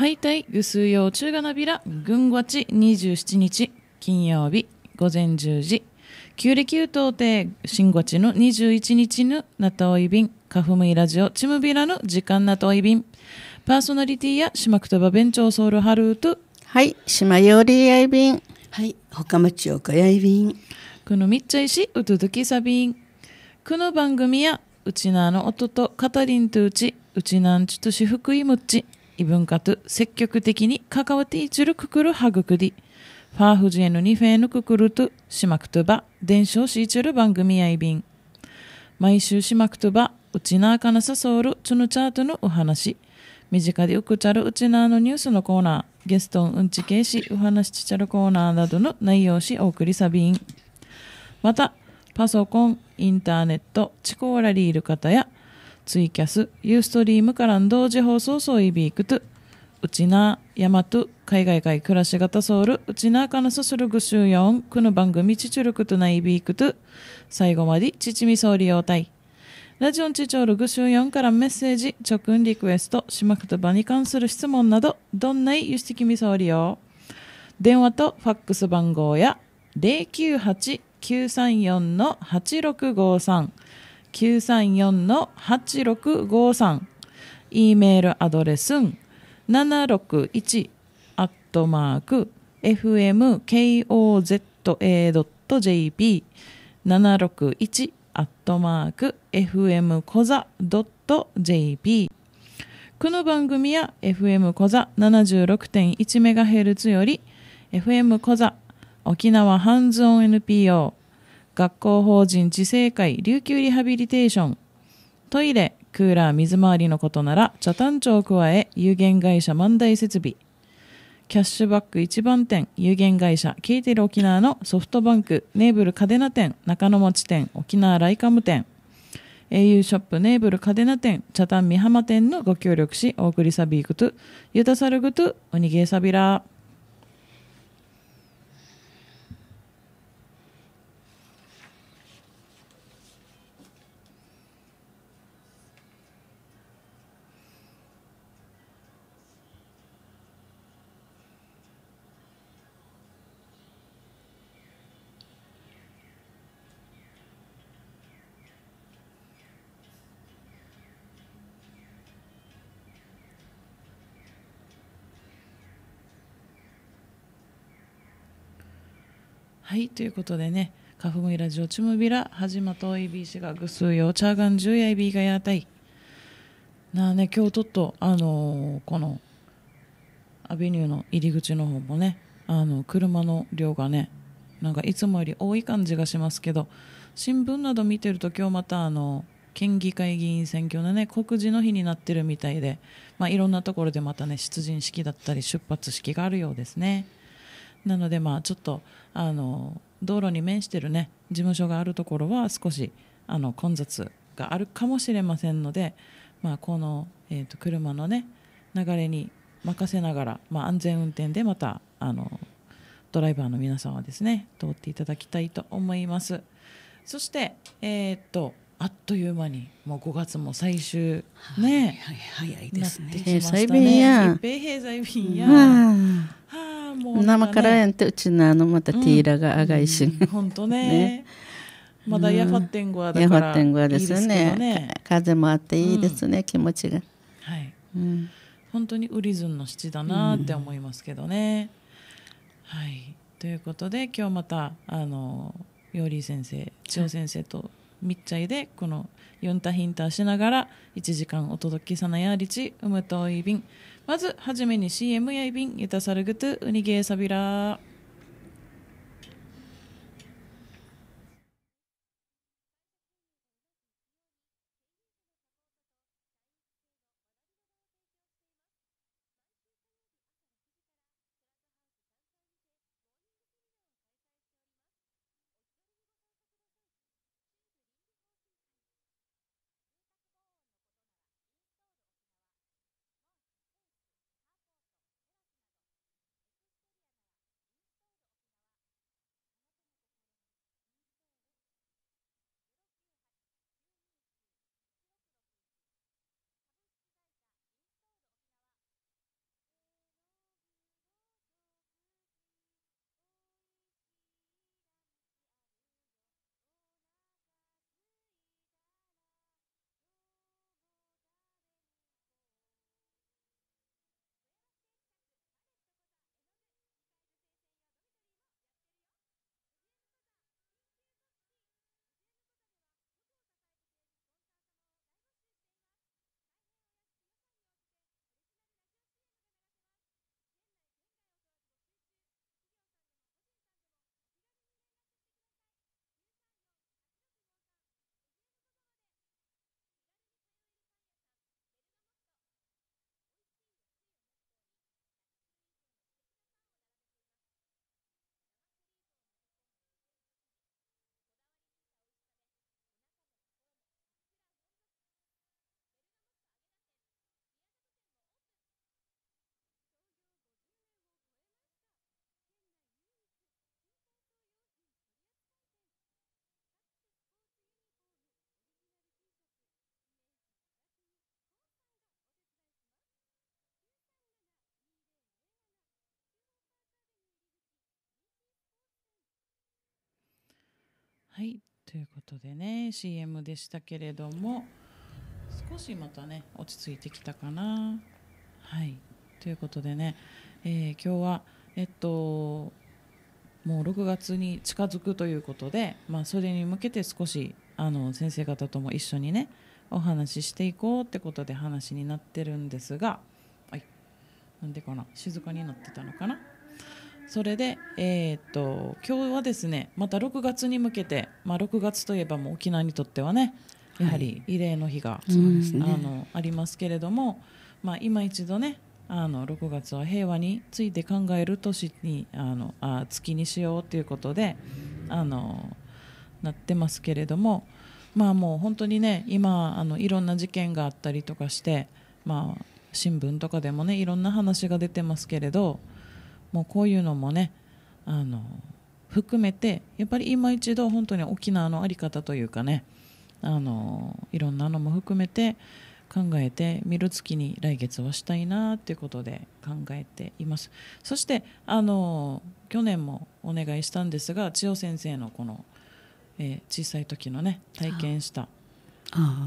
敗退ぐすよ中華のビラんごち27日金曜日午前10時旧暦旧東帝新ごちの21日ぬなたおいびんカフムイラジオチムビラの時間なたおいびんパーソナリティやしまくとば弁長ソウルハルートはいしまよりやいびんはいほかむち、お岡やいびんくのみっちゃいしうとどきさびんくの番組やうちなのおとと、カタリンとうちうちなんちとしふくいむち異文化と積極的に関わっていじるくくるはぐくり、ファーフジエヌにフェーヌくくると、しまくとば、伝承しいちる番組やいびん。毎週しまくとば、うちなあかなさそうる、ちぬチャートのお話。身近でうくちゃるうちなのニュースのコーナー、ゲストんうんちけいし、お話ちちゃるコーナーなどの内容しお送りさびん。また、パソコン、インターネット、地高らりいる方や、ツイキャス、ユーストリームから同時放送ソイビークトゥ、うちな、やまと、海外外暮らし型ソウル、うちなあかなすするぐしゅーよん、くの番組チちゅるくとナイビークトゥ、最後までチちちみそう利タイ。ラジオンチチョールグシューヨンからメッセージ、直運リクエスト、しまくと場に関する質問など、どんないユテ輸出機未送利用。電話とファックス番号や、098-934-8653。934-8653 E メールアドレス761アットマーク fmkoza.jp 761アットマーク fm コザ .jp この番組は FM コザ 76.1MHz より FM コザ沖縄ハンズオン NPO 学校法人知性会琉球リハビリテーショントイレクーラー水回りのことなら茶炭町を加え有限会社万代設備キャッシュバック一番店有限会社ケイテル沖縄のソフトバンクネーブルカデナ店中野町店沖縄ライカム店 au ショップネーブルカデナ店茶炭美浜店のご協力しお送りさびいくとゆサルグトゥ、おにげサビラーはいということでねカフムイラジオチムビラじまといびしがぐすよチャーガンジュやイビがやたいなあね今日ちょっとあのー、このアビニューの入り口の方もねあの車の量がねなんかいつもより多い感じがしますけど新聞など見てると今日またあの県議会議員選挙のね告示の日になってるみたいで、まあ、いろんなところでまたね出陣式だったり出発式があるようですね。なので、まあ、ちょっとあの道路に面している、ね、事務所があるところは少しあの混雑があるかもしれませんので、まあ、この、えー、と車の、ね、流れに任せながら、まあ、安全運転でまたあのドライバーの皆さんはですね通っていただきたいと思います。そして、えーと、とあっという間にもう5月も最終ね、はい、はい、早いですね。なってきましたね。平平財便や、はあもう、ね、生からやんってうちのあのまたティーラがあがいし本当、うん、うん、ね ねまだヤファッテンゴアだからいいですね、ね、風もあっていいですね、うん、気持ちがはい、うん、本当にウリズンの七だなって思いますけどね、うん、はいということで今日またあのヨーリー先生千代先生とみっちゃいでこのユンタヒンターしながら1時間お届けさなやりちうむといびん。まずはじめに CM やいびんゆたさるぐとうにげえさびらはい、ということでね CM でしたけれども少しまたね落ち着いてきたかな。はいということでね、えー、今日はえっともう6月に近づくということで、まあ、それに向けて少しあの先生方とも一緒にねお話ししていこうってことで話になってるんですが、はい、なんでかな静かになってたのかな。それで、えー、っと今日はですねまた6月に向けて、まあ、6月といえばもう沖縄にとってはねやはり慰霊の日が、はい、あのありますけれども、まあ、今一度ねあの6月は平和について考える年にあのあ月にしようということであのなってますけれども、まあ、もう本当にね今あのいろんな事件があったりとかして、まあ、新聞とかでもねいろんな話が出てますけれどもうこういうのもねあの含めてやっぱり今一度本当に沖縄の在り方というかねあのいろんなのも含めて考えて見る月に来月はしたいなということで考えていますそしてあの去年もお願いしたんですが千代先生のこの、えー、小さい時のね体験した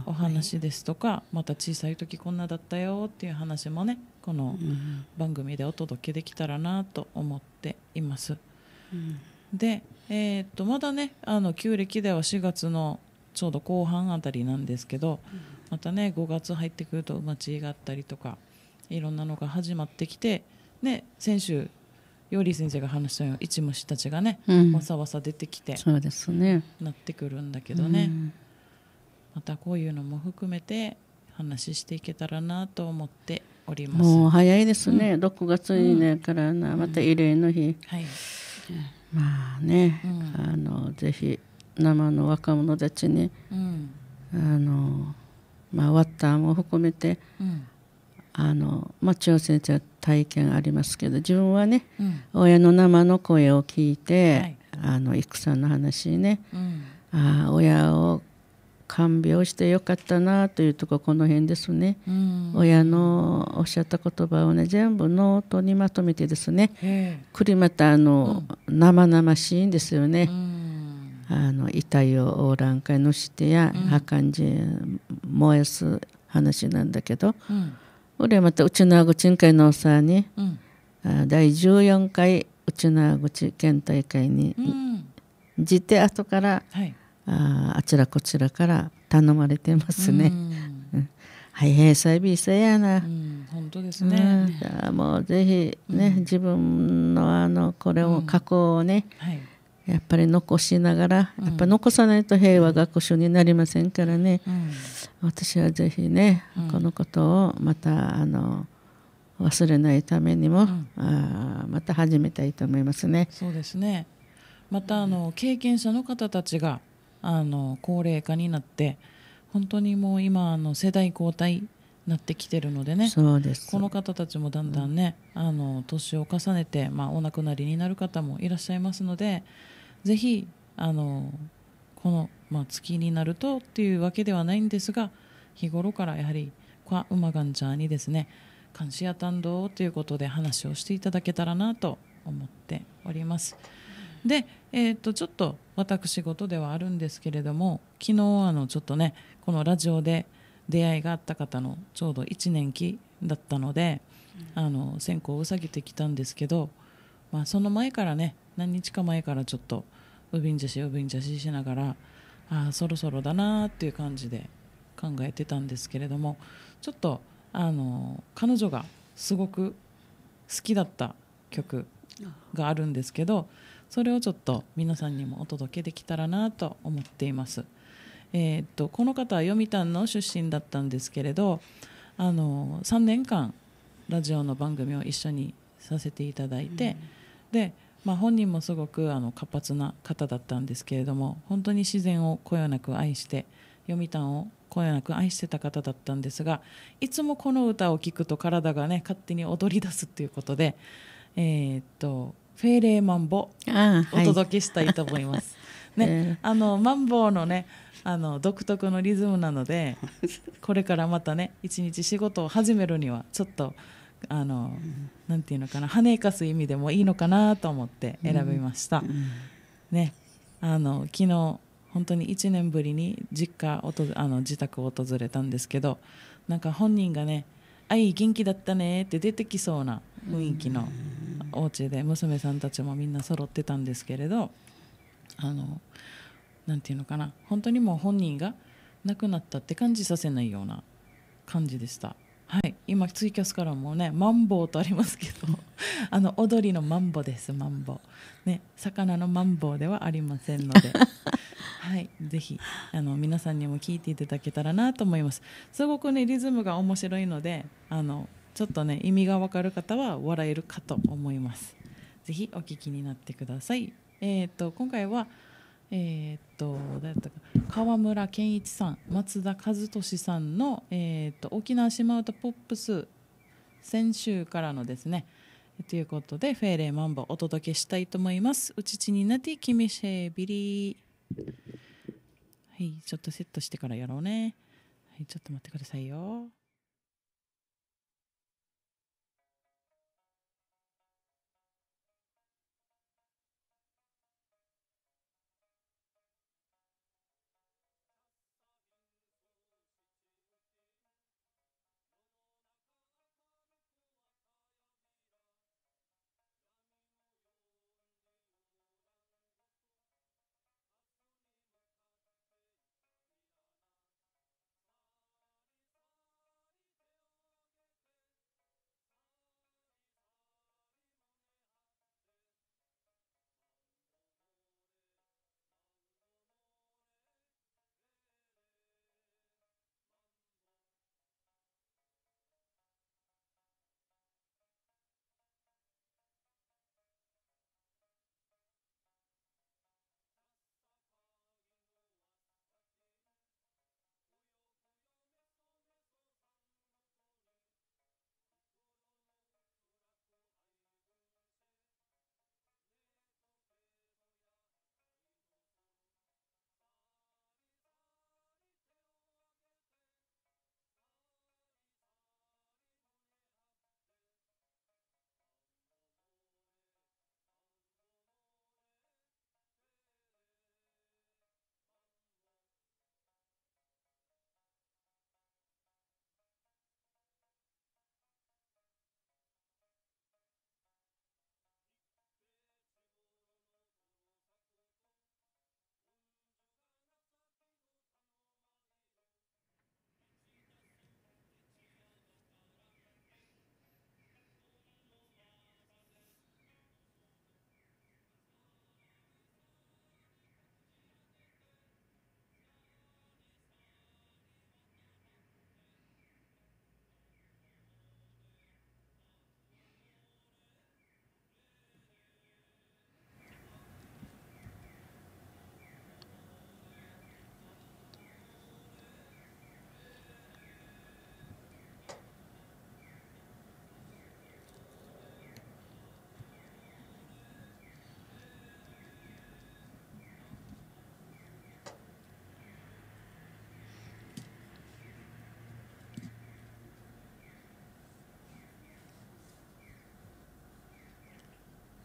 お話ですとか、はい、また小さい時こんなだったよっていう話もねこの番組でお届けできたらなと思っています。うん、で、えー、っとまだねあの旧暦では4月のちょうど後半あたりなんですけど、うん、またね5月入ってくると間ちがあったりとかいろんなのが始まってきて、ね、先週より先生が話したように一虫たちがね、うん、わさわさ出てきてそうですねなってくるんだけどね、うん、またこういうのも含めて話していけたらなと思っておりますもう早いですね、うん、6月にね、からなまた慰霊の日、はい、まあね、あのぜひ生の若者たちに、あのまあ、ワッターも含めて、あの町尾先生は体験ありますけど自分はね、うん、親の生の声を聞いて、はい、あの戦の話ね、うん、あ親を看病してよかったなというとここの辺ですね、うん、親のおっしゃった言葉をね全部ノートにまとめてですねこれまたあの、うん、生々しいんですよね。あの遺体をオー会のしてや破壊人燃やす話なんだけど、うん、俺はまたうちのあぐちん会のおさに、うん、第14回うちなぐち県大会に、うん、じて後から、はいああちらこちらから頼まれてますね。はい、閉鎖ビーサやな、本当ですね、うん、もうぜひね、うん、自分のあのこれを過去をね、はい、やっぱり残しながら、やっぱ残さないと平和学習になりませんからね、私はぜひね、このことをまたあの忘れないためにも、うん、あまた始めたいと思いますね。そうですねまたあの経験者の方たちがあの高齢化になって本当にもう今の世代交代になってきてるのでねそうですこの方たちもだんだんね、うん、あの年を重ねて、まあ、お亡くなりになる方もいらっしゃいますのでぜひあのこの、まあ、月になるとっていうわけではないんですが日頃からやはり「ウマガンちゃん」にですね監視や担当ということで話をしていただけたらなと思っております。でえー、とちょっと私事ではあるんですけれども昨日あのちょっとねこのラジオで出会いがあった方のちょうど1年期だったので、うん、あの線香を下げてきたんですけど、まあ、その前からね何日か前からちょっとうびんじゃしうびんじゃししながらあそろそろだなっていう感じで考えてたんですけれどもちょっとあの彼女がすごく好きだった曲があるんですけどそれをちょっと皆さんにもお届けできたらなと思っています。えー、っとこの方は読谷の出身だったんですけれどあの3年間ラジオの番組を一緒にさせていただいて、うん、で、まあ、本人もすごくあの活発な方だったんですけれども本当に自然をこよなく愛して読谷をこよなく愛してた方だったんですがいつもこの歌を聴くと体がね勝手に踊り出すっていうことで、えー、っとフェーレーマンボお届けしたいと思います。はい、ね、えー、あのマンボウのねあの独特のリズムなので これからまたね一日仕事を始めるにはちょっとあの、うん、ていうのかな跳ねかす意味でもいいのかなと思って選びました。うんうん、ねあの昨日本当に一年ぶりに実家おとあの自宅を訪れたんですけどなんか本人がね「あい元気だったね」って出てきそうな雰囲気のお家で娘さんたちもみんな揃ってたんですけれどあのなていうのかな本当にもう本人が亡くなったって感じさせないような感じでした。はい、今ツイキャスからもねマンボウとありますけど あの踊りのマンボですマンボウ、ね、魚のマンボウではありませんので、はい、ぜひあの皆さんにも聞いていただけたらなと思いますすごくねリズムが面白いのであのちょっとね意味がわかる方は笑えるかと思いますぜひお聞きになってくださいえっ、と今回はえっ、とだったか川村健一さん松田和俊さんの、えっ、と沖縄島唄ポップス先週からのですねということでフェーレーマンボお届けしたいと思いますうちちになってきみしビリーはいちょっとセットしてからやろうねはいちょっと待ってくださいよ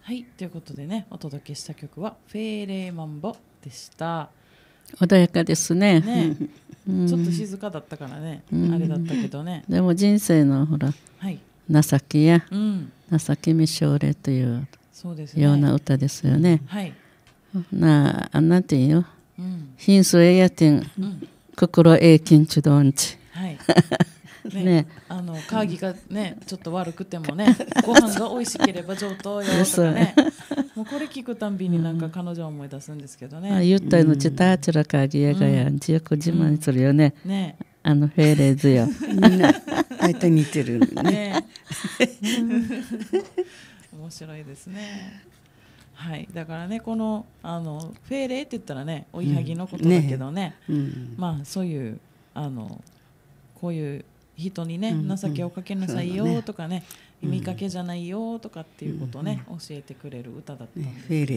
はいということでねお届けした曲は「フェーレーマンボ」でした穏やかですね、ねちょっと静かだったからね、うん、あれだったけどねでも人生のほら、はい、情けや、うん、情け未奨励というそうです、ね、ような歌ですよね、はい、なあなんていうよ、うん、品数エアティン、うん、心永金中どんち、はい ね、ね、あの会議がねちょっと悪くてもねご飯が美味しければ上等よとかねもうこれ聞くたんびになんか彼女は思い出すんですけどね。言ったのちたちら会議やがやんちよく自慢するよね。うん、ねあのフェーレーズよ。みんな大体似てるね。ね面白いですね。はい、だからねこのあのフェーレーって言ったらね追いはぎのことだけどねうんねまあそういうあのこういう人にね、情けをかけなさいよとかね,、見かけじゃないよとかっていうことをね、教えてくれる歌だったんですフェーレ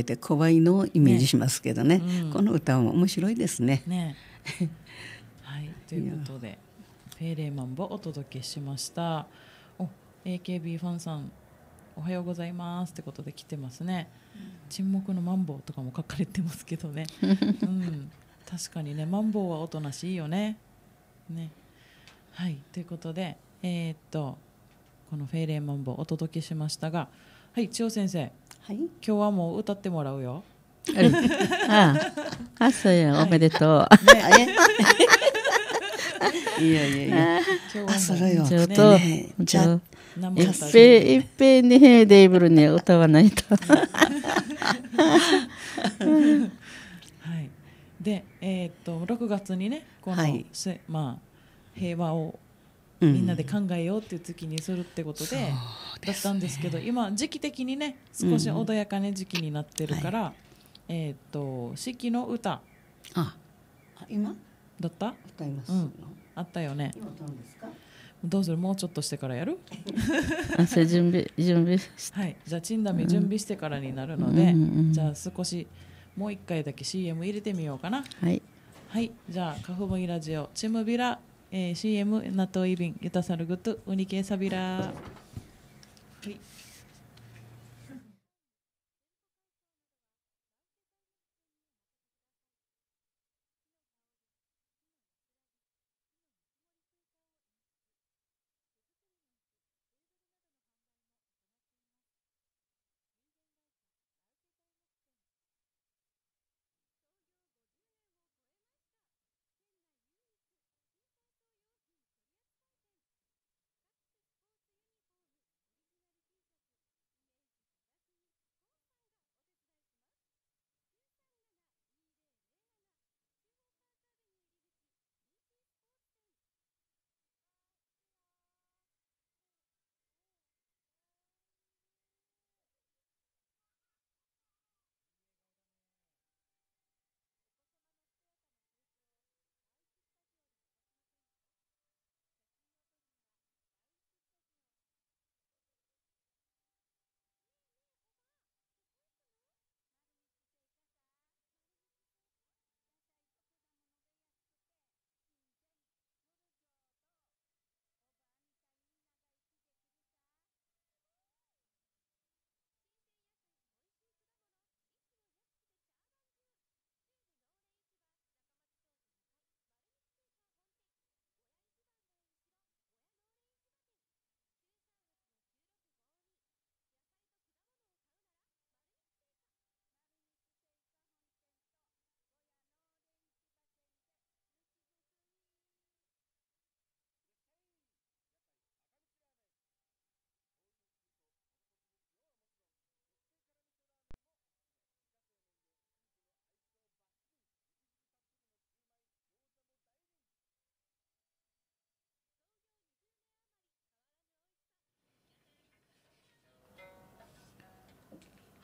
ってたい怖いのをイメージしますけどねこの歌も面白いですね。はいということで「フェーレーマンボ」お届けしました。お AKB ファンさんおはようございますってことで来てますね。沈黙のマンボウとかも書かれてますけどね。うん、確かにね、マンボウはおとなしいよね。ね、はいということで、えー、っとこの「フェイレーモンボ」お届けしましたがはい千代先生、はい、今日はもう歌ってもらうよ。あああそうや、おめでとう。ね いやいやいや。あ、それよ。ちょっと、ね、じゃあ、一平一平二平デイブルね、歌わないと。はい。で、えっと、六月にね、この、まあ。平和をみんなで考えようっていう時にするってことで、だったんですけど今時期的にね少し穏やかね時期になってるから、えっ、と四季の歌あ今だった歌います、あったよねどうするもうちょっとしてからやる 準備準備はいじゃあチンダミ準備してからになるので、じゃあ少しもう一回だけ CM 入れてみようかなはい、はい、じゃあカフムイラジオチムビラえー、CM 納豆イビンユタサルグッドウニケサビラはい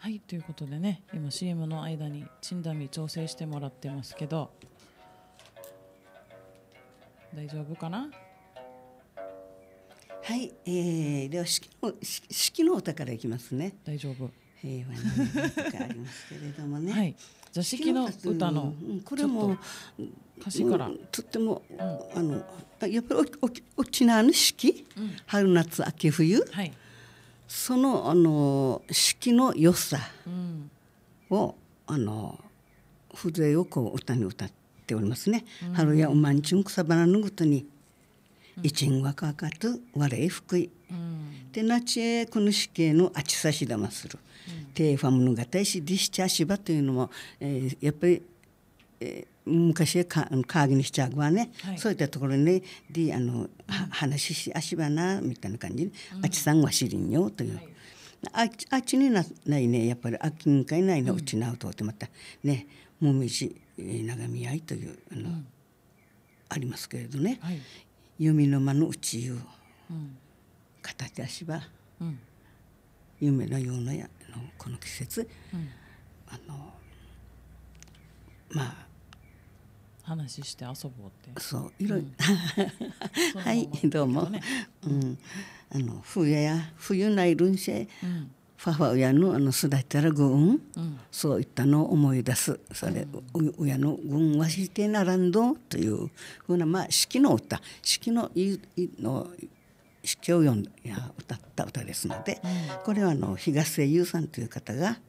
はいということでね今 CM の間にチンダミ調整してもらってますけど大丈夫かなはい、えー、では式の式の歌からいきますね大丈夫平和のありますけれどもね、はい、座敷の歌のこれも歌詞から、うん、とっても、うん、あのやっぱり沖縄の式、うん、春夏秋冬、はいそのあの式の良さを、うん、あの風情をこう歌に歌っておりますね。うん、春やおまんちゅん草花のごとに一ん若かかと我へ福井。でなちえこの死刑のあちさしだまする。うん、テファムのがたいしディシチャーシバというのも、えー、やっぱり、えー昔か川にしちゃうわね、はい、そういったところに、ね、であの、うん、話しあしなみたいな感じで、うん、あちさんは知りんよという、はい、ああっちになないねやっぱりあきんかいないのうちなうとってまたねもみじ長見合いというあの、うん、ありますけれどね、はい、弓の間のうちゆ片手足場、夢のようなやのこの季節、あのまあ話して遊ぼうってそういろいろ、うん、はいどうも、ね、うんあの冬や冬ないるんせ、うん、母親のあの育ったら軍、うん、そういったのを思い出すそれ、うん、親の軍はしてならんどというふうなまあ式の歌式のいいの式を読んだ歌った歌ですので、これはあの東瀬優さんという方が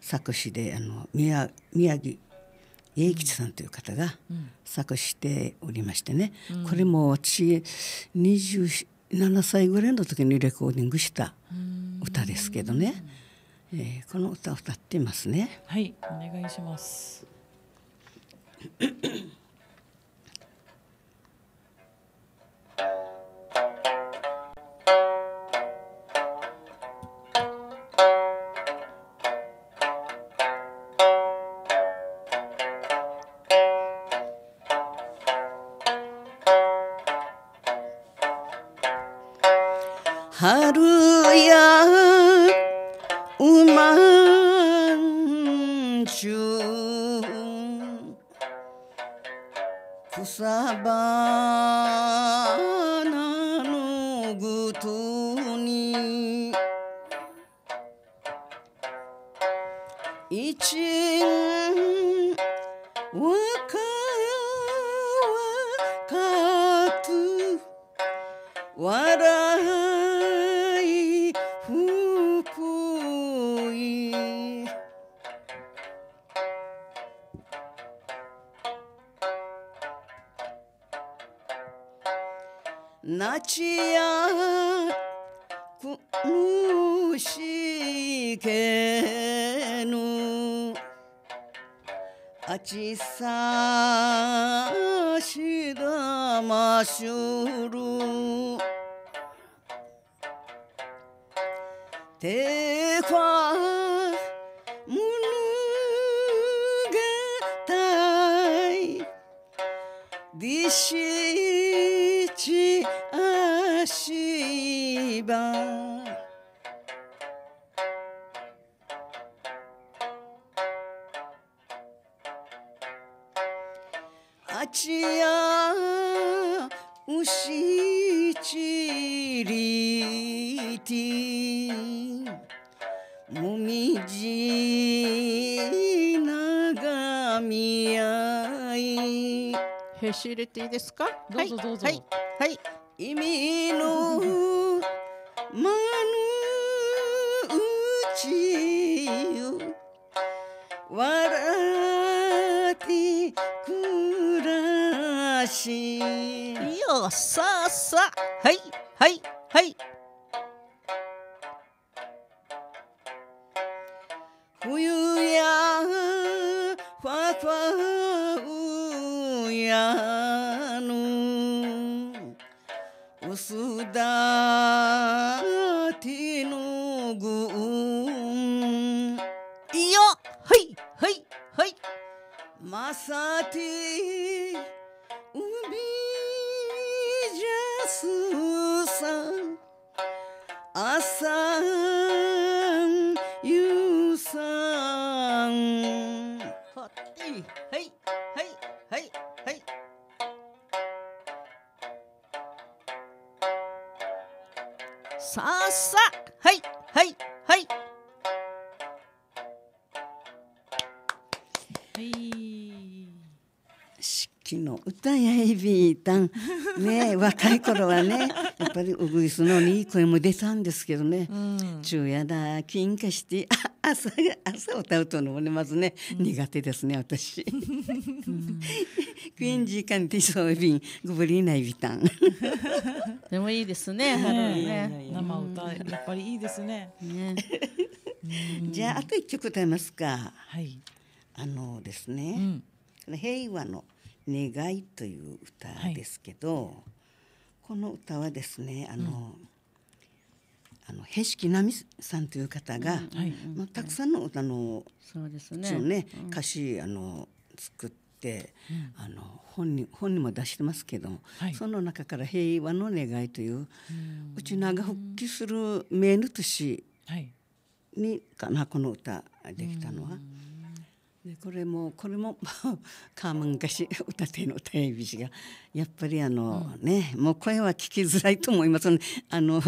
作詞であの宮宮城英吉さんという方が作詞しておりましてね、うん、これも私27歳ぐらいの時にレコーディングした歌ですけどね、えー、この歌を歌っていますね。はいお願いします tefa munugatai dishichi ashiba Achi 入れていいですかどうぞどうぞはい、はい、意味のうち笑って暮らしよさはいはいはいはい四季の歌やいびタンね 若い頃はねやっぱりウグイスのいい声も出たんですけどね「昼夜だ金貨してあ朝朝歌うとのれますね、うん、苦手ですね私 クインジーカンティソービングブリーナイビタン でもいいですねね生歌やっぱりいいですねねじゃああと一曲歌いますかはいあのですね、うん、平和の願いという歌ですけど、はい、この歌はですねあの、うんあの平式奈美さんという方が、まあ、たくさんの歌のそうですねね、歌詞あの作って。うん、あの本に本にも出してますけども、はい、その中から「平和の願い」といううちなが復帰するメール年にかなこの歌できたのは。でこれもこれも川間昔歌手のテレビがやっぱりあの、うん、ねもう声は聞きづらいと思いますのであの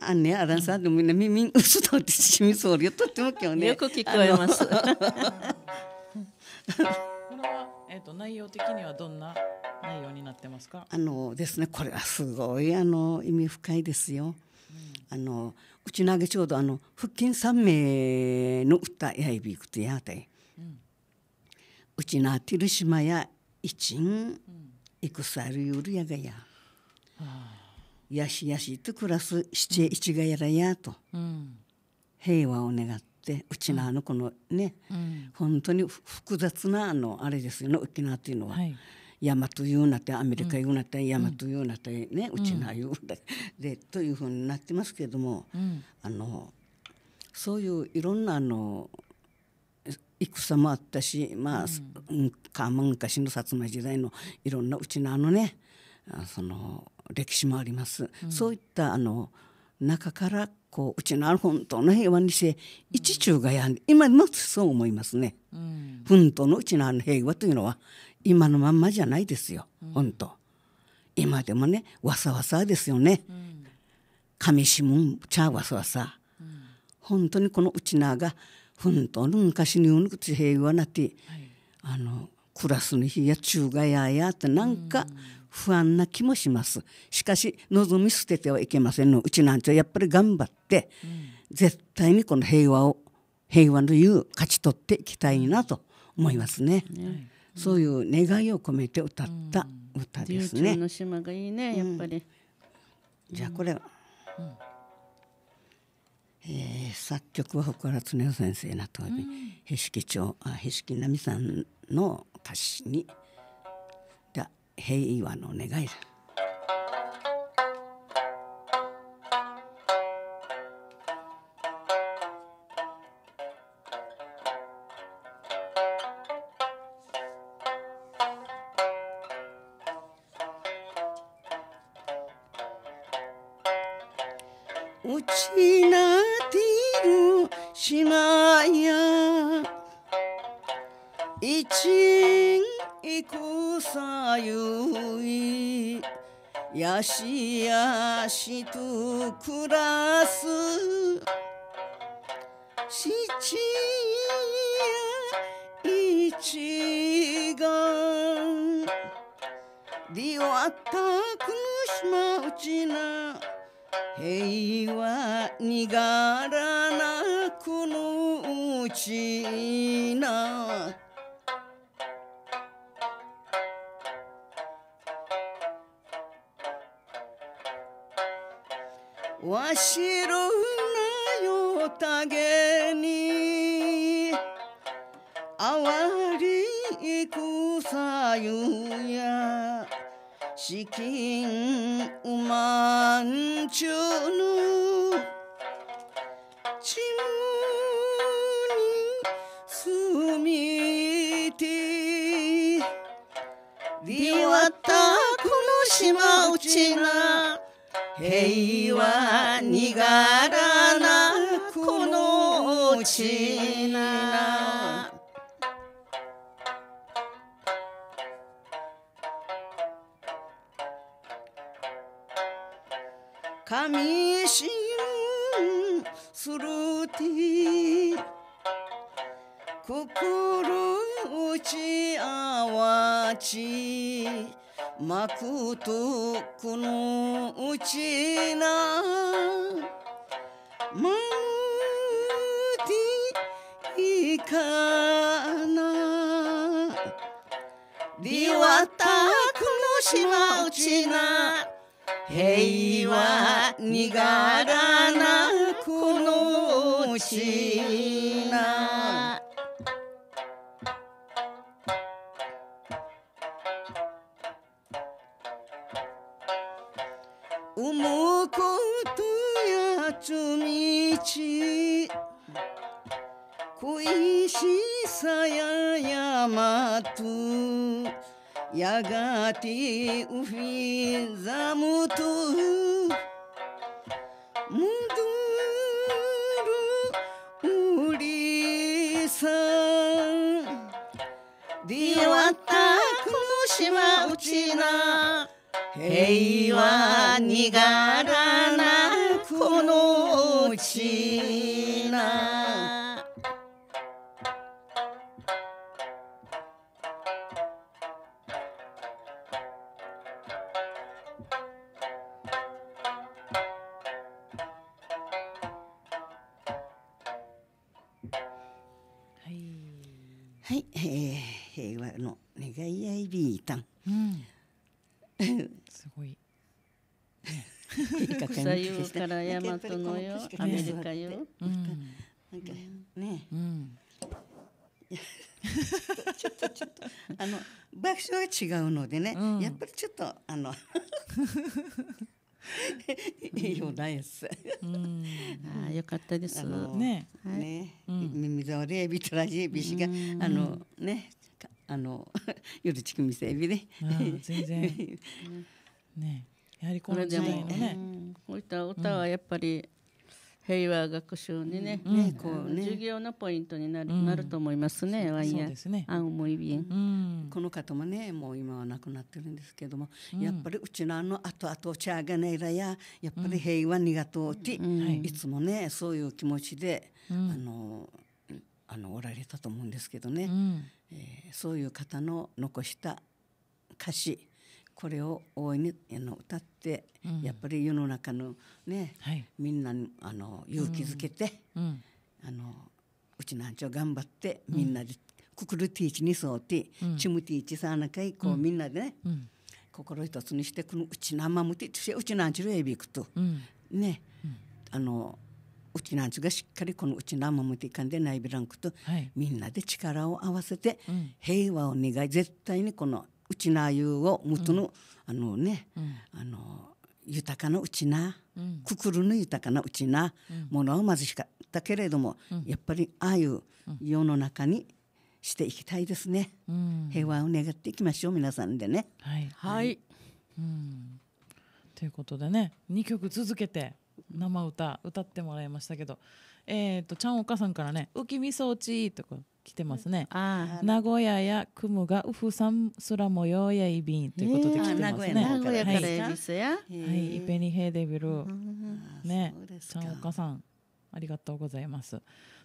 あんねアランさんでもみんな耳嘘とってしみそうよとっても今日ねよく聞こえます。これはえっ、ー、と内容的にはどんな内容になってますか。あのですねこれはすごいあの意味深いですよ。うん、あのうちなげちょうどあの腹筋三名の歌やいびくてやあたい。うちなってる島や一んいくあるゆるやがや、やしやしと暮らす七一がやらやと、平和を願ってうちなあのこのね、本当に複雑なあのあれですよね沖縄というのは。山というなってアメリカいうなって山というなってね、うちないうなでというふうになってますけども、あのそういういろんなあの戦もあったしまあ、うん、か昔の薩摩時代のいろんなうちのあのねその歴史もあります、うん、そういったあの中からこううちのある本当の平和にして一中がやんで今もそう思いますね、うん、本当のうちのあの平和というのは今のまんまじゃないですよ、うん、本当今でもねわさわさですよね、うん、上下ちゃわさわさ、うん、本当にこのうちなが本当の昔にうの口平和なって、あのクラスの日や中華屋やってなんか不安な気もしますしかし望み捨ててはいけませんのうちなんちはやっぱり頑張って、絶対にこの平和を平和の言う勝ち取っていきたいなと思いますね、そういう願いを込めて歌った歌ですね。の島がいいねやっぱり、じゃあこれ、うんえー、作曲は福原恒夫先生なとおり、うん、へしきへしきなみさんの歌詞に「平和の願い」だ。一戦ゆいやしやしと暮らす七夜一眼でわったくのしまうちな平和にがらなくのうちな白るなよ t に。あ e りいく草ゆや資金うまんちゅぬちむにすみてりわたこの島うちな平和にがらなこの地な神信するて心打ち合わちまことこのうちなまっていかなりわたこのしまうちな平和にがらなこのう恋しさや山とやがてうひざむと戻るうりさでわたくの島うちな平和にがら b ビ i タン。うん、すごい。さようから大和のよ、アメリカよ。うん、なんかね。うん、ちょっとちょっとあの爆笑が違うのでね、うん、やっぱりちょっとあのいいよだです。あよかったです。ねね、耳障りエビトラジエビシがあのね。あの 夜チキミセね。全然 ねやはりこの時代のね。こういった歌はやっぱり平和学習にね、うんねこうね、授業のポイントになる,、なると思いますね。ワイヤー、あんもいびん。この方もね、もう今は亡くなってるんですけども、やっぱりうちのあの後々チャーガネイラや、やっぱり平和にがとうって、いつもね、そういう気持ちで、あのあのおられたと思うんですけどね、うん、えー、そういう方の残した歌詞これを大いにあの歌って、うん、やっぱり世の中のね、はい、みんなあの勇気づけて、うん、あのうちのあんちょ頑張ってみんなで、ククルティーチにそうて、うん、チムティーチさあなかいこう、みんなでね、うん、心一つにしてこのうちなんまむてうちのあんちゅるえびくと、ね、うん、あのうちなんちがしっかりこのうちなん守ていかんでないびらんこと、はい、みんなで力を合わせて平和を願い、うん、絶対にこのうちなゆうを元の、うん、あのね、うん、あの豊かなうちな、くくるの豊かなうちなものを貧しかったけれども、やっぱりああいう世の中にしていきたいですね、平和を願っていきましょう皆さんでね。はい、はい、うんということでね2曲続けて生歌歌ってもらいましたけど、えっ、ー、とちゃんお母さんからね「浮きみそち」とか来てますね、うん、名古屋や雲がうふさんすら模様やいびんということで来てますね、えー、名古屋から恵比寿やはい、い、イペニヘデビル、うん、ねちゃんお母さんありがとうございます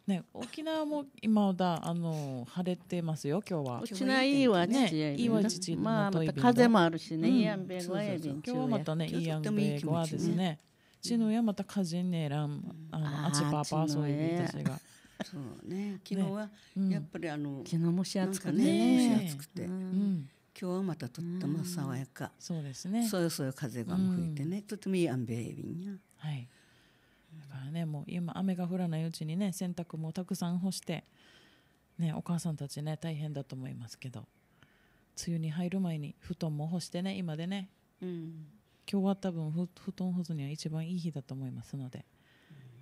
ね、沖縄も今だあの晴れてますよ今日は。沖縄いいわね。いいわ父まあまた風もあるしね。うん、イアンベゴア今日はまたねイアンベゴアですね。ちのやまたかじねらん、あの、あちぱぱ、そういう私が。そうね、昨日は、やっぱり、あの、昨日もし暑くてね、蒸し暑くて。うん今日はまたとっても爽やか、そうですねそよそよ風が吹いてね、とてもいいアンベイビンやはいだからねもう今雨が降らないうちにね洗濯もたくさん干してねお母さんたちね大変だと思いますけど梅雨に入る前に布団も干してね今でね、うん、今日は多分布団保存には一番いい日だと思いますので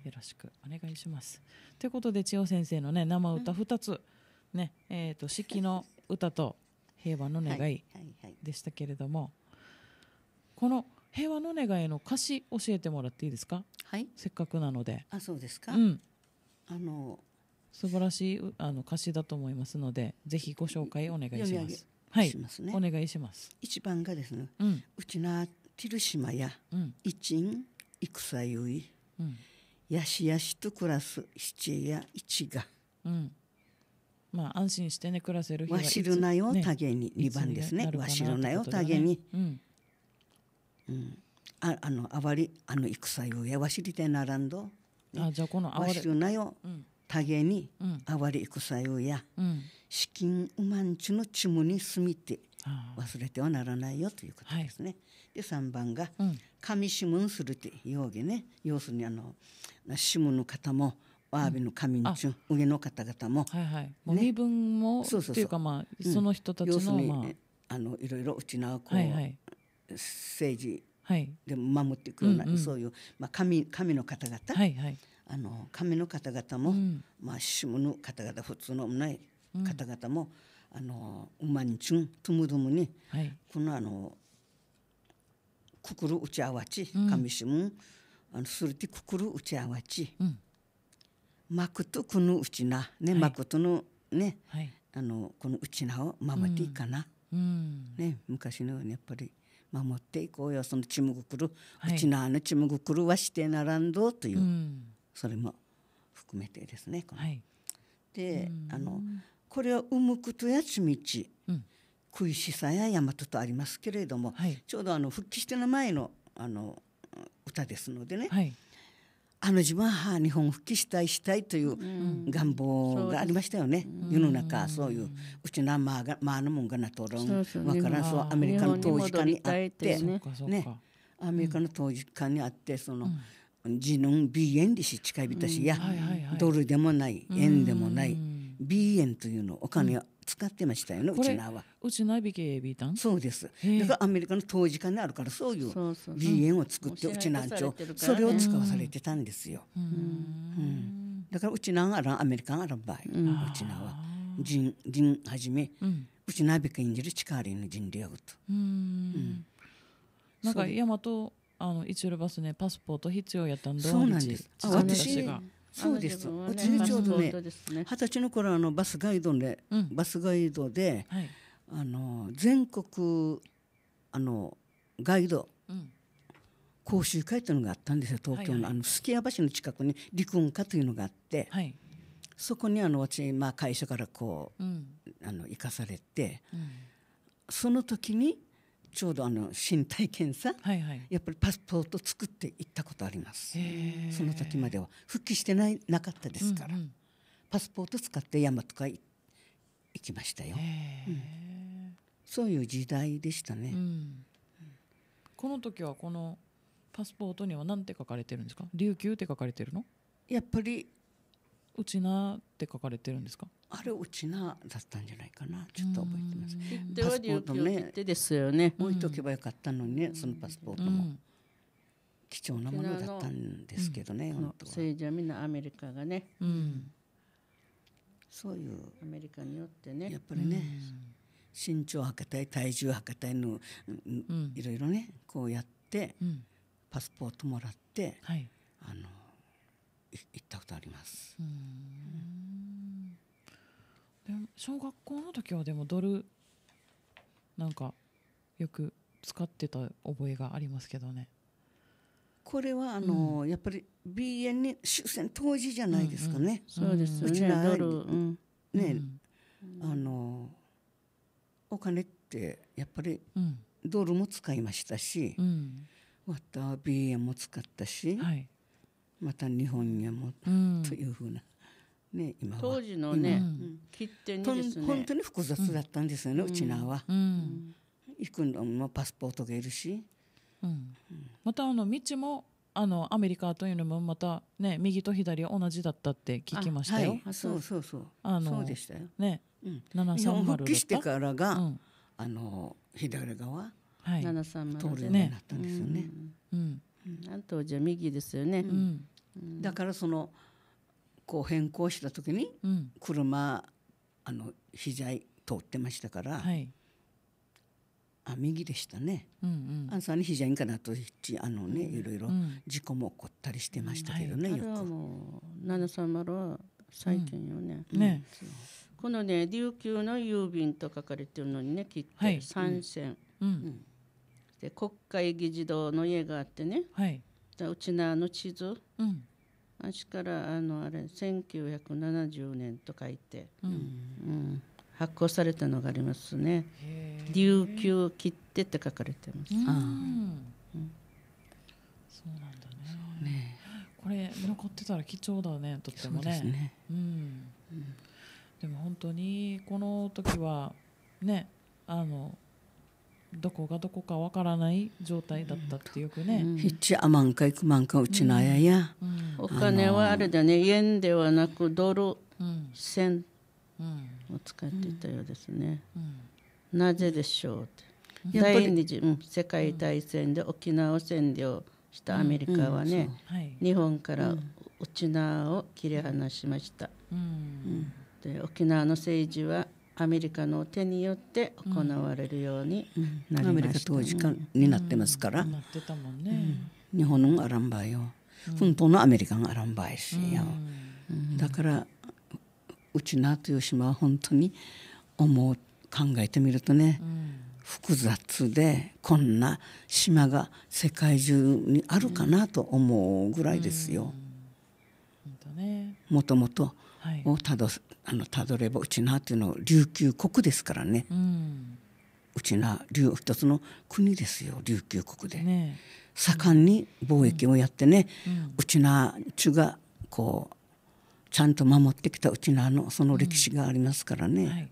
よろしくお願いします。ということで千代先生の、ね、生歌2つ、ねえーと、四季の歌と平和の願いでしたけれども、この「平和の願い」の歌詞教えてもらっていいですか、はい、せっかくなので。あそうですか、うん、あの素晴らしいあの歌詞だと思いますのでぜひご紹介お願いします。はい、お願いします。一番がですね、うん、うちなティ霧島や、うん、イチン戦ゆい、うん、やしやしと暮らす七や一が、うん、まあ安心してね暮らせる日はわしるなよたげに、ね、番ですねわしるなよたげに、うんうん、ああのあわりあの戦ゆいやわしりてならんど、ね、あじゃこのあわわしるなよ、うんたげに、うん、あわり戦よや、うん、資金うまんちのちむにすみて忘れてはならないよということですね。はいで3番が「紙指紋する」って用意ね要するにあの指紋の方もわわびの紙にちゅん上の方々も、はいはいも身分もそうそうそういうかまあその人たちの、要するに、あ、のいろいろうちのこう、政治でも守っていくような、そういう、まあ、神神の方々、はいはい、あの神の方々も、まあ下の方々普通のない方々も、あの馬にちゅんとむどむに、はい、このあのくくる打ち合わち、かみしもあのするてくくる打ち合わち。まくとこのうちな、ね、まくとの、ね、あの、このうちなを守っていかな。ね、昔のようにやっぱり。守っていこうよそのちむぐくる、うちなのちむぐくるはしてならんどという、それも含めてですね。はい、で、あのこれは「うむくとやちみち」うん福井市産や大和とありますけれども、はい、ちょうどあの復帰しての前のあの歌ですのでね、はい、あの自分は日本復帰したいしたいという願望がありましたよね、うん、世の中そういううちのまあがあのもんがなとろんわからんそうアメリカの当時下にあってね、ね、アメリカの当時下にあってその、うん、ジノンビ近い人しや、うんはいはいはい、ドルでもない円でもない、美縁というのお金を、うん使ってましたよねうちなはうちそうですだからアメリカの当時であるからそういう鼻炎を作ってうちなんちょそれを使わされてたんですよ、うん、だからうちなんあらアメリカンあらばい、ううちなは人んはじめ、うちなびけんじる力の人類やるとうんなんか大和あの一ルバスねパスポート必要やったんだそうなんです私が。そうです、ね、うちにちょうどね二十、歳の頃あのバスガイドで、うん、バスガイドで、はい、あの全国あのガイド、講習会というのがあったんですよ東京の,、あのすき家橋の近くに陸運課というのがあって、はい、そこにあの私、まあ、会社からこう、うん、あの行かされて、うん、その時にちょうどあの身体検査、はいはい、やっぱりパスポート作って行ったことありますその時までは復帰してないなかったですから、うんうん、パスポート使って山とか行きましたよ、うん、そういう時代でしたね、うん、この時はこのパスポートには何て書かれてるんですか琉球って書かれてるのやっぱりうちなって書かれてるんですかあれうちなだったんじゃないかなちょっと覚えてますパスポートねでですよね置いとけばよかったのにねそのパスポートも、貴重なものだったんですけどね、本当はそれじゃみんなアメリカがね、うん、そういうアメリカによってねやっぱりね、身長を測ったい体重を測ったいの、いろいろねこうやって、パスポートもらって、はい、あの行ったことあります。で小学校の時はでもドルなんかよく使ってた覚えがありますけどね。これはあの、うん、やっぱり BN に終戦当時じゃないですかね。うんうん、そうですよね。うちのね、うん、あのお金ってやっぱりドルも使いましたし、うん、また BN も使ったし、はい、また日本にも、というふうな。ね、今当時のね、切手にですね本当に複雑だったんですよね、うちなは、行くのもパスポートがいるし、またあの道もあのアメリカというのもまたね右と左同じだったって聞きましたよ。あ、はい、そうそうそうあのそうでしたよ。ね、七三丸復帰してからが、うん、あの左側七三0通るようになったんですよね。うん、うんなんとじゃ右ですよね、だからそのこう変更した時に車、あの膝通ってましたから、はい、あ右でしたね、うんうん、あさに膝にかなとあのね、うん、いろいろ事故も起こったりしてましたけどね、うんはい、よく。もう730は最近よねうん、ねこのね琉球の郵便と書かれてるのにね切って、はい、3線、うんで国会議事堂の家があってね、はい、うちのあの地図、うん、あしからあのあれ1970年と書いて、うん、うん、発行されたのがありますね琉球切手って書かれてます。うんそうなんだね、ね、これ残ってたら貴重だねとってもね、うね、うん、でも本当にこの時はねあのどこがどこかわからない状態だったってよくね。かいクマンかうちなやや。お金はあれだね、円ではなくドル、銭を使っていたようですね。なぜでしょう第二次、世界大戦で沖縄を占領したアメリカはね、日本から沖縄を切り離しました。で沖縄の政治はアメリカの手によって行われるようになりました、うん、アメリカ統治下になってますから、うん、なってたもんね、うん、日本のアランバイよ、本当のアメリカンアランバイしよ、だからうちなという島は本当に思う考えてみるとね、複雑でこんな島が世界中にあるかなと思うぐらいですよ。もともとをたど,、あのたどればうちなっていうのは琉球国ですからね、うん、うちな琉一つの国ですよ琉球国で、ね、盛んに貿易をやってね、うちな中がこうちゃんと守ってきたうちーのその歴史がありますからね。うんはい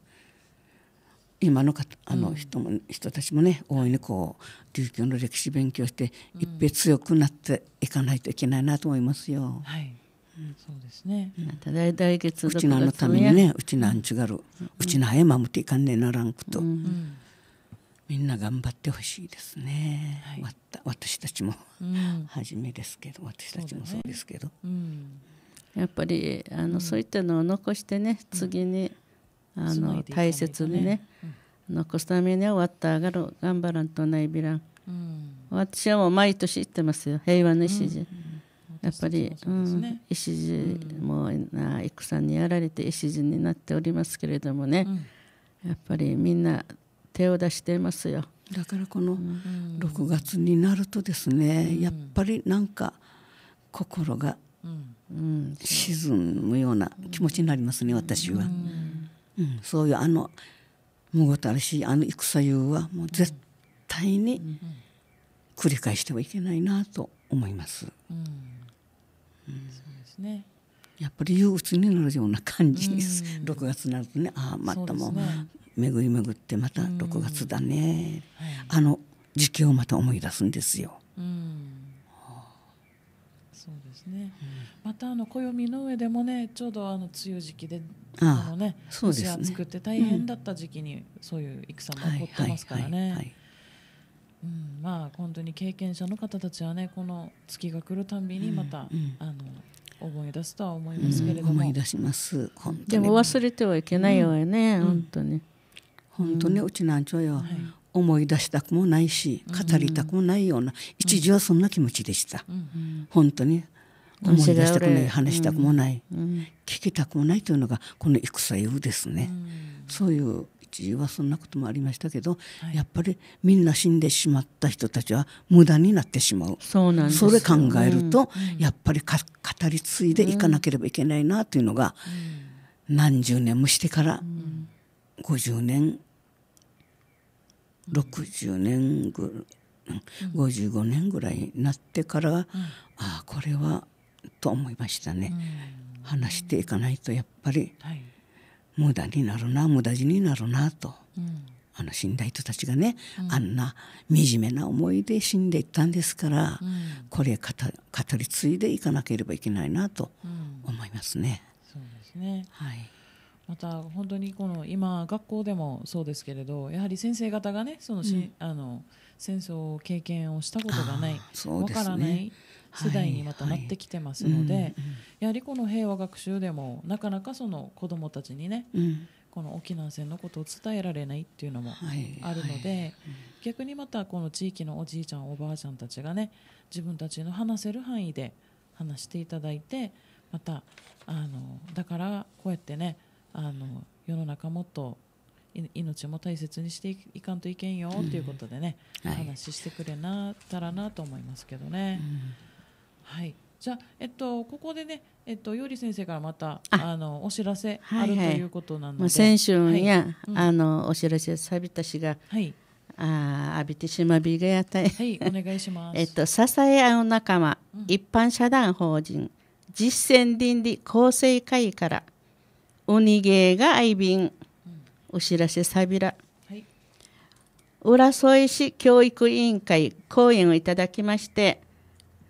今の方あの人も、うん、人たちもね大いにこう琉球の歴史勉強して、うん、一ん強くなっていかないといけないなと思いますよ。はいそうですね。だい月うちののためにね、うちなんちがる、うちの早まっていかんねならんこと、みんな頑張ってほしいですね。わた私たちも、はじめですけど、私たちもそうですけど。やっぱりあの、そういったのを残してね次に、あの大切にね、残すためにはわった上がる頑張らんとないびらん、私はもう毎年言ってますよ平和の礎。うんやっぱり、うん、石地も戦にやられて石地になっておりますけれどもね、やっぱりみんな手を出していますよ。だからこの6月になるとですね、やっぱりなんか心が沈むような気持ちになりますね、私は、うんそういうあのむごたらしいあの戦いうはもう絶対に繰り返してはいけないなと思います。うんそうですねやっぱり憂鬱になるような感じに6月になるとねああまたもう巡り巡ってまた6月だね、あの時期をまた思い出すんですよ。そうですね、またあの暦の上でもねちょうどあの梅雨時期であのねああそうですね作って大変だった時期に、そういう戦も起こってますからね。うん、まあ本当に経験者の方たちはねこの月が来るたびにまた、うん、あの思い出すとは思いますけれども、思い出しますでも忘れてはいけないよね、本当に本当にうちなんちょよ、はい思い出したくもないし語りたくもないような、うん一時はそんな気持ちでした、うん本当に思い出したくない話したくもない、うんうん、聞きたくもないというのがこの戦いうですね、うん、そういうちはそんなこともありましたけど、はい、やっぱりみんな死んでしまった人たちは無駄になってしまうそうなんそれ考えると、うん、やっぱり語り継いでいかなければいけないなというのが、うん、何十年もしてから、うん、50年60年ぐ55年ぐらいになってから、うん、ああこれはと思いましたね、話していかないとやっぱり。はい無駄になるな無駄死になるなと、うん、あの死んだ人たちがね、うん、あんな惨めな思いで死んでいったんですから、うん、これ語り継いでいかなければいけないなと思いますね。そうですねはいまた本当にこの今学校でもそうですけれどやはり先生方がねそのし、あの戦争経験をしたことがないわ、ね、からない世代にまたなってきてますので、やはりこの平和学習でもなかなかその子どもたちにね、うん、この沖縄戦のことを伝えられないっていうのもあるので、逆にまたこの地域のおじいちゃんおばあちゃんたちがね自分たちの話せる範囲で話していただいてまたあのだからこうやってねあの世の中もっと命も大切にしていかんといけんよということでね、うんはい、話してくれなたらなと思いますけどね。うんはいじゃえっと、ここでね、えっと、より先生からまたあのお知らせある、はいはい、ということなので先週や、はいうあのお知らせさびたしが、はい、ああ、浴びてしまびがやたい、はい、お願いします、えっと、支え合う仲間、うん、一般社団法人実践倫理構成会からおにげが愛便、うん、お知らせさびら。はい、浦添市教育委員会講演をいただきまして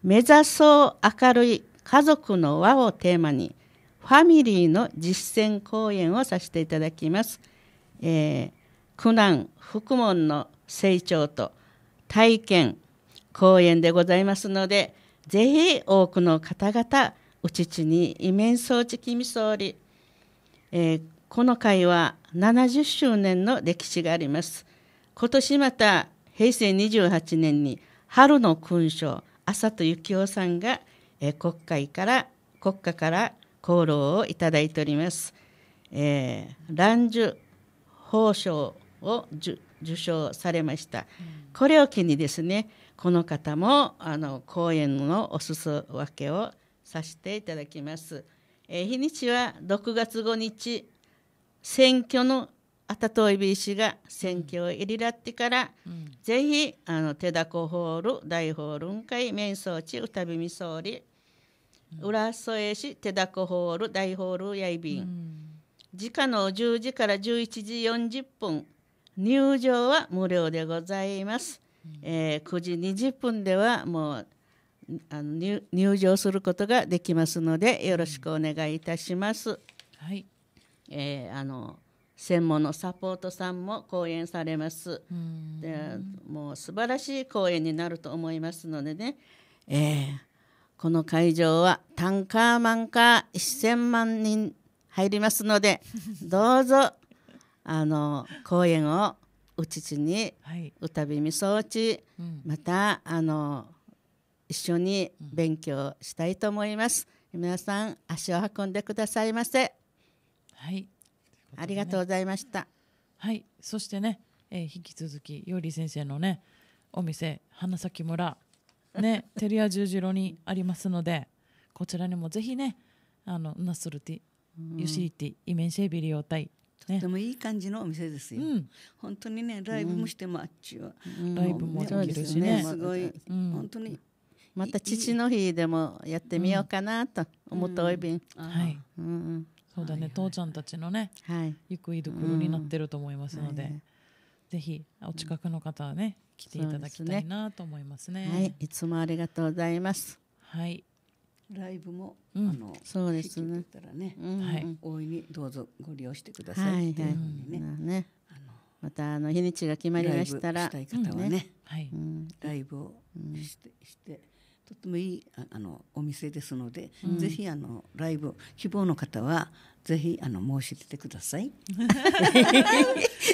目指そう明るい家族の輪をテーマにファミリーの実践講演をさせていただきます、えー、苦難福門の成長と体験講演でございますのでぜひ多くの方々お父にイメンソーチキミソーリ、えー、この会は70周年の歴史があります今年また平成28年に春の勲章朝と幸男さんが、えー、国会から国家から功労をいただいております。えー、蘭寿宝賞を受賞されました、うん、これを機にですねこの方もあの講演のお裾分けをさせていただきます、えー、日にちは6月5日選挙のあたといびしが選挙を入りらってから、うん、ぜひあの手だこホール大ホールんかい面相地たびみそうり、うん、浦添し手だこホール大ホールやいびん、うん、時間の10時から11時40分入場は無料でございます、うん、えー、9時20分ではもうあの入場することができますのでよろしくお願いいたします。はい、えー、あの専門のサポートさんも講演されます。でもう素晴らしい講演になると思いますのでね、えー、この会場はタンカーマンかー1000万人入りますので どうぞあの講演をうちちに、歌びみ装置、うん、またあの一緒に勉強したいと思います。皆さん足を運んでくださいませ。はいね、ありがとうございました。はい、そしてね、えー、引き続きより先生のね、お店花咲村ね、テリア十字路にありますので、こちらにもぜひね、あのナスルティ、ユシリティ、イメンシェビリオタイ。ね、とてもいい感じのお店ですよ。うん、本当にね、ライブもしても、あっちは、うん、ライブもできるしね、ねすごい、本当に。また父の日でもやってみようかなと思ったおいびん。はい。うん。そうだね、はいはい、父ちゃんたちのね、はい、ゆくいどころになってると思いますので、うんはい、ぜひお近くの方はね、来ていただきたいなと思いますね。すねはい、いつもありがとうございます。はい。ライブも、うん、あのそうですね。たらね、うん、はい、大いにどうぞご利用してくださいっていうふうにね。またあの日にちが決まりましたら、したい方はね、ねはい、ライブをして、してとてもいいあのお店ですので、うん、ぜひあのライブ希望の方はぜひあの申し出てください。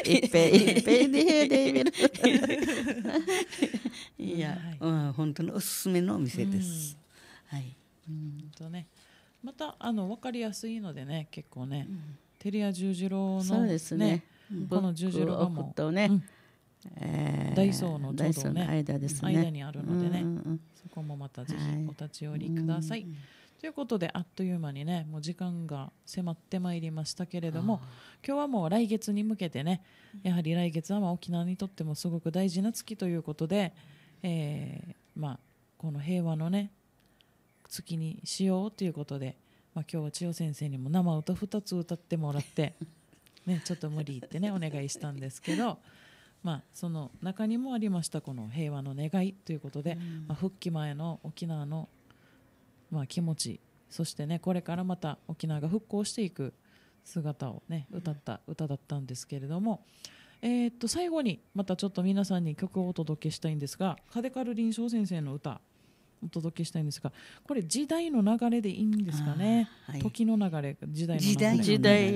一平一平でデビル。いや、うん、本当におすすめのお店です。うん、はい。うんとね、またあのわかりやすいのでね、結構ね、うん、テリア十字路の、ね、そうですね。この十字路も。えー、ダイソーのちょうど、ね、間ですね間にあるのでね、うんうん、そこもまたぜひお立ち寄りください、はい、ということであっという間にねもう時間が迫ってまいりましたけれども今日はもう来月に向けてねやはり来月はまあ沖縄にとってもすごく大事な月ということで、えー、まあ、この平和のね月にしようということで、まあ、今日は千代先生にも生歌2つ歌ってもらって、ね、ちょっと無理言ってねお願いしたんですけど。まあ、その中にもありましたこの平和の願いということで、まあ、復帰前の沖縄の、まあ、気持ちそして、ね、これからまた沖縄が復興していく姿を、ね、歌った歌だったんですけれども、えっと最後にまたちょっと皆さんに曲をお届けしたいんですがカデカル臨床先生の歌お届けしたいんですがこれ時代の流れでいいんですかね、はい、時の流れ時代の流れ時代、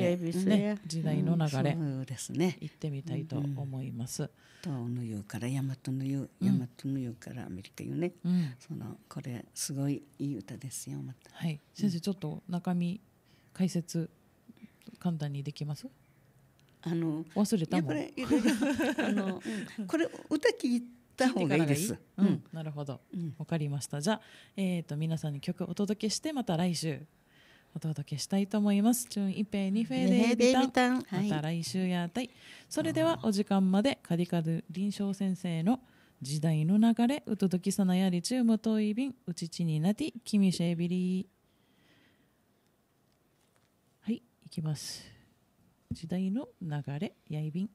ね、時代の流れ、うん、そうですね行ってみたいと思います、うん、うん、の湯から大和の湯大和の湯からアメリカ湯ね、うん、そのこれすごいいい歌ですよ、ま、はい先生ちょっと中身解説簡単にできますあの忘れたもんあのこれ歌聞いてた方がいいです。うん、なるほど、わかりました。じゃあ、えっ、と皆さんに曲をお届けしてまた来週お届けしたいと思います。チュンイペニフェビタン、また来週やたい。それではお時間までカディカル臨床先生の時代の流れうとどきさなやりちゅうもといびんうちちになき君シェビリはい、いきます。時代の流れやいびん。